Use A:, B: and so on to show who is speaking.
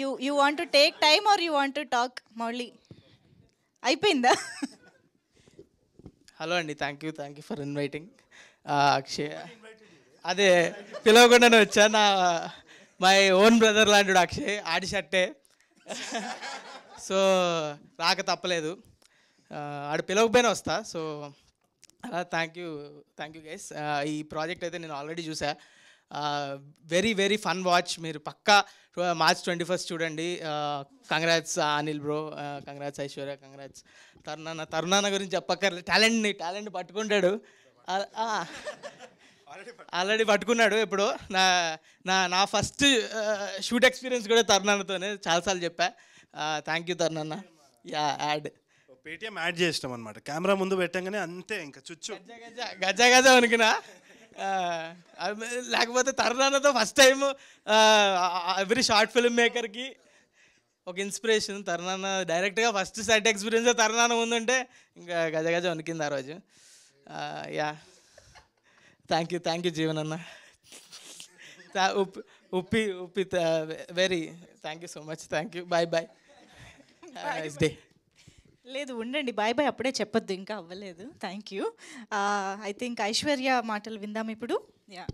A: you you want to take time or you want to talk Mouli అయిపోయిందా
B: hello అండి thank you thank you for inviting Akshay అదే పిలవకుండానే వచ్చా నా మై ఓన్ బ్రదర్ లాంటి అక్షయ్ ఆడి షర్టే సో రాక తప్పలేదు ఆడు పిలవకపోయినా వస్తా so thank you thank you guys ఈ ప్రాజెక్ట్ అయితే నేను ఆల్రెడీ చూసా వెరీ వెరీ ఫన్ వాచ్ మీరు పక్క మార్చ్ ట్వంటీ ఫస్ట్ చూడండి congrats Anil bro congrats Aishwarya congrats తరుణాన తరుణాన గురించి చెప్పక్కర్లేదు టాలెంట్ని టాలెంట్ పట్టుకుంటాడు ఆల్రెడీ పట్టుకున్నాడు ఇప్పుడు నా నా నా ఫస్ట్ షూట్ ఎక్స్పీరియన్స్ కూడా తరుణాన్నతోనే చాలాసార్లు చెప్పా థ్యాంక్ యూ తరుణాన్న యా యాడ్ పేటిఎం యాడ్ చేసినాం అనమాట కెమెరా ముందు పెట్టంగానే అంతే ఇంకా చుచ్చు గజా గజ గజ అనుకున్నా లేకపోతే తరుణాన్నతో first time every short film మేకర్కి ఒక ఇన్స్పిరేషన్ తరుణాన్న డైరెక్ట్గా ఫస్ట్ సెట్ ఎక్స్పీరియన్స్ తరుణాన్న ఉందంటే ఇంకా గజ గజ వణికింది ఆ రోజు yeah thank you thank you Jeevan అన్న Uppi Uppi Uppi very thank you so much thank you bye bye nice day
A: లేదు ఉండండి బాయ్ బాయ్ అప్పుడే చెప్పొద్దు ఇంకా అవ్వలేదు thank you I think Aishwarya మాటలు విందాం ఇప్పుడు యా